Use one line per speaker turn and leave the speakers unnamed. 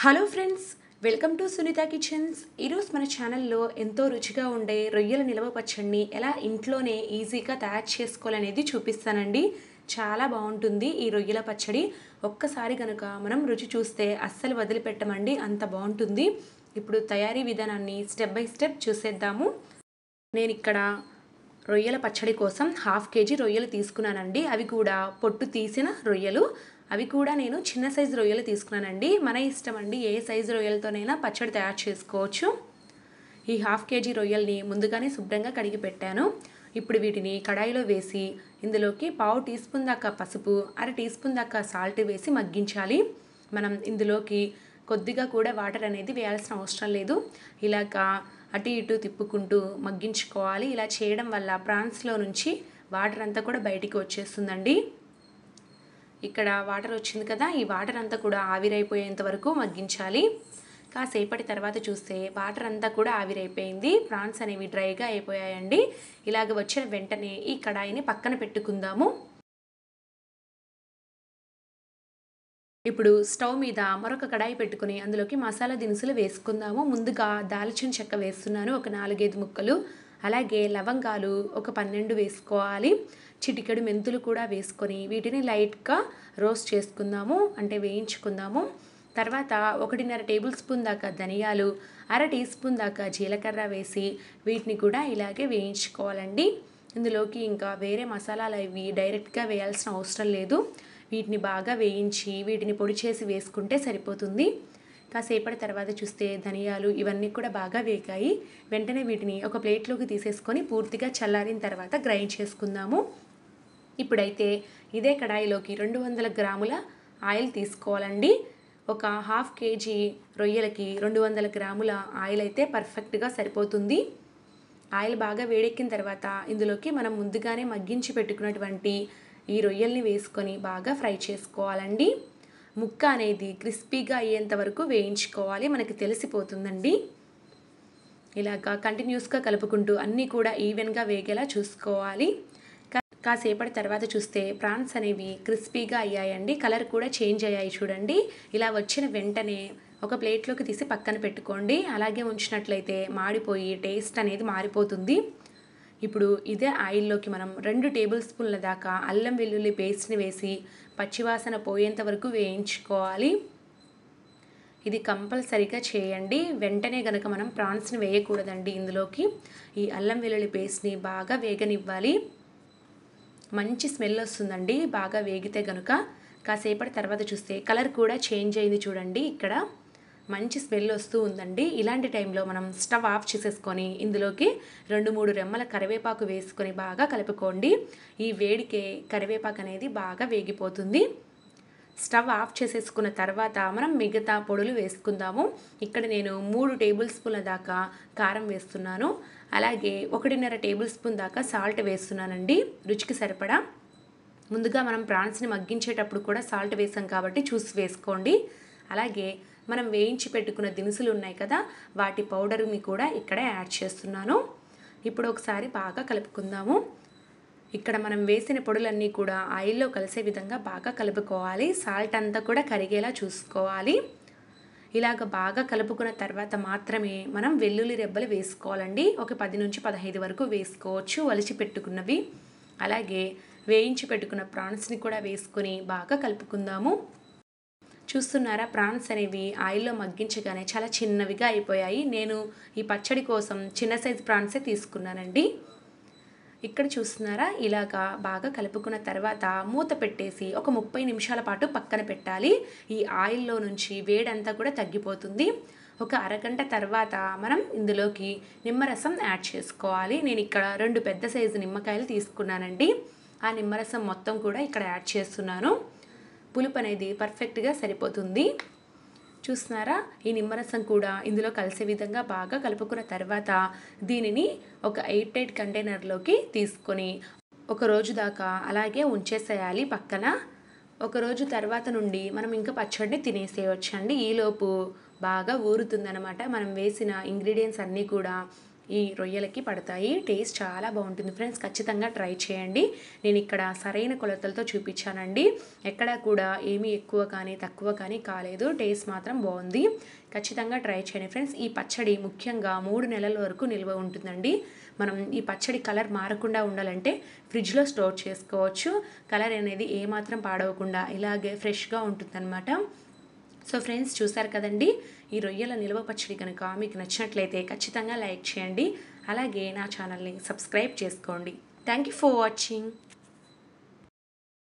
hello friends welcome to Sunitha kitchens ఈరోజు మన ఛానల్లో ఎంతో రుచిగా ఉండే రొయ్యల నిలవ పచ్చడిని ఎలా ఇంట్లోనే ఈజీగా తయారు చేసుకోవాలనేది చూపిస్తానండి చాలా బాగుంటుంది ఈ రొయ్యల పచ్చడి ఒక్కసారి కనుక మనం రుచి చూస్తే అస్సలు వదిలిపెట్టమండి అంత బాగుంటుంది ఇప్పుడు తయారీ విధానాన్ని స్టెప్ బై స్టెప్ చూసేద్దాము నేను ఇక్కడ రొయ్యల పచ్చడి కోసం హాఫ్ కేజీ రొయ్యలు తీసుకున్నానండి అవి కూడా పొట్టు తీసిన రొయ్యలు అవి కూడా నేను చిన్న సైజు రొయ్యలు తీసుకున్నానండి మన ఇష్టం అండి ఏ సైజు రొయ్యలతోనైనా పచ్చడి తయారు చేసుకోవచ్చు ఈ హాఫ్ కేజీ రొయ్యల్ని ముందుగానే శుభ్రంగా కడిగి పెట్టాను ఇప్పుడు వీటిని కడాయిలో వేసి ఇందులోకి పావు టీ స్పూన్ దాకా పసుపు అర టీ స్పూన్ దాకా సాల్ట్ వేసి మగ్గించాలి మనం ఇందులోకి కొద్దిగా కూడా వాటర్ అనేది వేయాల్సిన అవసరం లేదు ఇలాగ అటు ఇటు తిప్పుకుంటూ మగ్గించుకోవాలి ఇలా చేయడం వల్ల ప్రాన్స్లో నుంచి వాటర్ అంతా కూడా బయటికి వచ్చేస్తుందండి ఇక్కడ వాటర్ వచ్చింది కదా ఈ వాటర్ అంతా కూడా ఆవిరైపోయేంత వరకు మగ్గించాలి కాసేపటి తర్వాత చూస్తే వాటర్ అంతా కూడా ఆవిరైపోయింది ప్రాన్స్ అనేవి డ్రైగా అయిపోయాయండి ఇలాగ వచ్చిన వెంటనే ఈ కడాయిని పక్కన పెట్టుకుందాము ఇప్పుడు స్టవ్ మీద మరొక కడాయి పెట్టుకుని అందులోకి మసాలా దినుసులు వేసుకుందాము ముందుగా దాల్చిన చెక్క వేస్తున్నాను ఒక నాలుగైదు ముక్కలు అలాగే లవంగాలు ఒక పన్నెండు వేసుకోవాలి చిటికెడు మెంతులు కూడా వేసుకొని వీటిని లైట్గా రోస్ట్ చేసుకుందాము అంటే వేయించుకుందాము తర్వాత ఒకటిన్నర టేబుల్ స్పూన్ దాకా ధనియాలు అర టీ స్పూన్ దాకా జీలకర్ర వేసి వీటిని కూడా ఇలాగే వేయించుకోవాలండి ఇందులోకి ఇంకా వేరే మసాలాలు అవి డైరెక్ట్గా వేయాల్సిన అవసరం లేదు వీటిని బాగా వేయించి వీటిని పొడి చేసి వేసుకుంటే సరిపోతుంది కాసేపటి తర్వాత చూస్తే ధనియాలు ఇవన్నీ కూడా బాగా వేగాయి వెంటనే వీటిని ఒక ప్లేట్లోకి తీసేసుకొని పూర్తిగా చల్లారిన తర్వాత గ్రైండ్ చేసుకుందాము ఇప్పుడైతే ఇదే కడాయిలోకి రెండు వందల గ్రాముల ఆయిల్ తీసుకోవాలండి ఒక హాఫ్ కేజీ రొయ్యలకి రెండు వందల గ్రాముల ఆయిల్ అయితే పర్ఫెక్ట్గా సరిపోతుంది ఆయిల్ బాగా వేడెక్కిన తర్వాత ఇందులోకి మనం ముందుగానే మగ్గించి పెట్టుకున్నటువంటి ఈ రొయ్యల్ని వేసుకొని బాగా ఫ్రై చేసుకోవాలండి ముక్క అనేది క్రిస్పీగా అయ్యేంత వరకు వేయించుకోవాలి మనకి తెలిసిపోతుందండి ఇలాగా కంటిన్యూస్గా కలుపుకుంటూ అన్నీ కూడా ఈవెన్గా వేగేలా చూసుకోవాలి కాసేపటి తర్వాత చూస్తే ప్రాన్స్ అనేవి క్రిస్పీగా అయ్యాయండి కలర్ కూడా చేంజ్ అయ్యాయి చూడండి ఇలా వచ్చిన వెంటనే ఒక ప్లేట్లోకి తీసి పక్కన పెట్టుకోండి అలాగే ఉంచినట్లయితే మాడిపోయి టేస్ట్ అనేది మారిపోతుంది ఇప్పుడు ఇదే ఆయిల్లోకి మనం రెండు టేబుల్ స్పూన్ల దాకా అల్లం వెల్లుల్లి పేస్ట్ని వేసి పచ్చివాసన పోయేంత వరకు వేయించుకోవాలి ఇది కంపల్సరీగా చేయండి వెంటనే గనక మనం ప్రాన్స్ని వేయకూడదండి ఇందులోకి ఈ అల్లం వెల్లుల్లి పేస్ట్ని బాగా వేగనివ్వాలి మంచి స్మెల్ వస్తుందండి బాగా వేగితే గనుక కాసేపటి తర్వాత చూస్తే కలర్ కూడా చేంజ్ అయింది చూడండి ఇక్కడ మంచి స్మెల్ వస్తూ ఉందండి ఇలాంటి టైంలో మనం స్టవ్ ఆఫ్ చేసేసుకొని ఇందులోకి రెండు మూడు రెమ్మల కరివేపాకు వేసుకొని బాగా కలుపుకోండి ఈ వేడికే కరివేపాకు అనేది బాగా వేగిపోతుంది స్టవ్ ఆఫ్ చేసేసుకున్న తర్వాత మనం మిగతా పొడులు వేసుకుందాము ఇక్కడ నేను మూడు టేబుల్ స్పూన్ల దాకా కారం వేస్తున్నాను అలాగే ఒకటిన్నర టేబుల్ స్పూన్ దాకా సాల్ట్ వేస్తున్నానండి రుచికి సరిపడా ముందుగా మనం ప్రాన్స్ని మగ్గించేటప్పుడు కూడా సాల్ట్ వేసాం కాబట్టి చూసి వేసుకోండి అలాగే మనం వేయించి పెట్టుకున్న దినుసులు ఉన్నాయి కదా వాటి పౌడర్ని కూడా ఇక్కడ యాడ్ చేస్తున్నాను ఇప్పుడు ఒకసారి బాగా కలుపుకుందాము ఇక్కడ మనం వేసిన పొడులన్నీ కూడా ఆయిల్లో కలిసే విధంగా బాగా కలుపుకోవాలి సాల్ట్ అంతా కూడా కరిగేలా చూసుకోవాలి ఇలాగ బాగా కలుపుకున్న తర్వాత మాత్రమే మనం వెల్లుల్లి రెబ్బలు వేసుకోవాలండి ఒక పది నుంచి పదహైదు వరకు వేసుకోవచ్చు వలిచి పెట్టుకున్నవి అలాగే వేయించి పెట్టుకున్న ప్రాన్స్ని కూడా వేసుకుని బాగా కలుపుకుందాము చూస్తున్నారా ప్రాన్స్ అనేవి ఆయిల్లో మగ్గించగానే చాలా చిన్నవిగా అయిపోయాయి నేను ఈ పచ్చడి కోసం చిన్న సైజు ప్రాన్సే తీసుకున్నానండి ఇక్కడ చూస్తున్నారా ఇలాగా బాగా కలుపుకున్న తర్వాత మూత పెట్టేసి ఒక ముప్పై నిమిషాల పాటు పక్కన పెట్టాలి ఈ ఆయిల్లో నుంచి వేడంతా కూడా తగ్గిపోతుంది ఒక అరగంట తర్వాత మనం ఇందులోకి నిమ్మరసం యాడ్ చేసుకోవాలి నేను ఇక్కడ రెండు పెద్ద సైజు నిమ్మకాయలు తీసుకున్నానండి ఆ నిమ్మరసం మొత్తం కూడా ఇక్కడ యాడ్ చేస్తున్నాను పులుపు అనేది పర్ఫెక్ట్గా సరిపోతుంది చూస్తున్నారా ఈ నిమ్మరసం కూడా ఇందులో కలిసే విధంగా బాగా కలుపుకున్న తర్వాత దీనిని ఒక ఎయిట్ టైట్ కంటైనర్లోకి తీసుకొని ఒక రోజు దాకా అలాగే ఉంచేసేయాలి పక్కన ఒక రోజు తర్వాత నుండి మనం ఇంకా పచ్చడిని అండి ఈలోపు బాగా ఊరుతుందనమాట మనం వేసిన ఇంగ్రీడియంట్స్ అన్నీ కూడా ఈ రొయ్యలకి పడతాయి టేస్ట్ చాలా బాగుంటుంది ఫ్రెండ్స్ ఖచ్చితంగా ట్రై చేయండి నేను ఇక్కడ సరైన కొలతలతో చూపించానండి ఎక్కడ కూడా ఏమీ ఎక్కువ కానీ తక్కువ కానీ కాలేదు టేస్ట్ మాత్రం బాగుంది ఖచ్చితంగా ట్రై చేయండి ఫ్రెండ్స్ ఈ పచ్చడి ముఖ్యంగా మూడు నెలల వరకు నిల్వ ఉంటుందండి మనం ఈ పచ్చడి కలర్ మారకుండా ఉండాలంటే ఫ్రిడ్జ్లో స్టోర్ చేసుకోవచ్చు కలర్ అనేది ఏమాత్రం పాడవకుండా ఇలాగే ఫ్రెష్గా ఉంటుందన్నమాట సో ఫ్రెండ్స్ చూసారు కదండి ఈ రొయ్యల నిల్వ పచ్చడి కనుక మీకు నచ్చినట్లయితే ఖచ్చితంగా లైక్ చేయండి అలాగే నా ఛానల్ని సబ్స్క్రైబ్ చేసుకోండి థ్యాంక్ యూ ఫర్ వాచింగ్